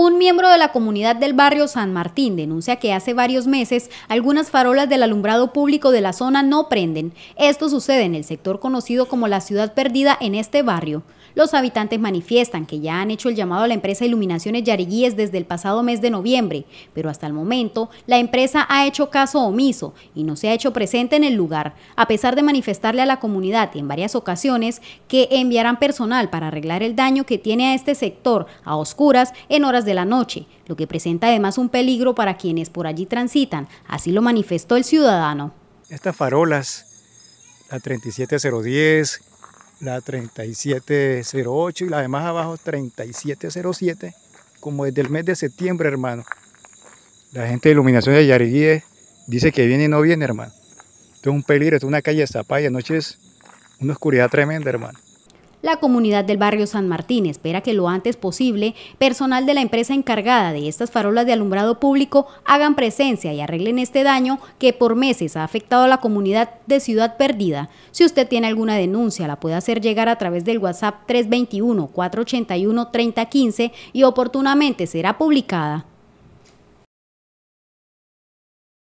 Un miembro de la comunidad del barrio San Martín denuncia que hace varios meses algunas farolas del alumbrado público de la zona no prenden. Esto sucede en el sector conocido como la ciudad perdida en este barrio. Los habitantes manifiestan que ya han hecho el llamado a la empresa Iluminaciones Yariguíes desde el pasado mes de noviembre, pero hasta el momento la empresa ha hecho caso omiso y no se ha hecho presente en el lugar, a pesar de manifestarle a la comunidad en varias ocasiones que enviarán personal para arreglar el daño que tiene a este sector a oscuras en horas de de la noche, lo que presenta además un peligro para quienes por allí transitan. Así lo manifestó el ciudadano. Estas farolas, la 37010, la 3708 y la demás abajo 3707, como desde el mes de septiembre, hermano. La gente de iluminación de Yariguíes dice que viene y no viene, hermano. Esto es un peligro, esto es una calle de zapaya, anoche es una oscuridad tremenda, hermano. La comunidad del barrio San Martín espera que lo antes posible personal de la empresa encargada de estas farolas de alumbrado público hagan presencia y arreglen este daño que por meses ha afectado a la comunidad de Ciudad Perdida. Si usted tiene alguna denuncia, la puede hacer llegar a través del WhatsApp 321-481-3015 y oportunamente será publicada.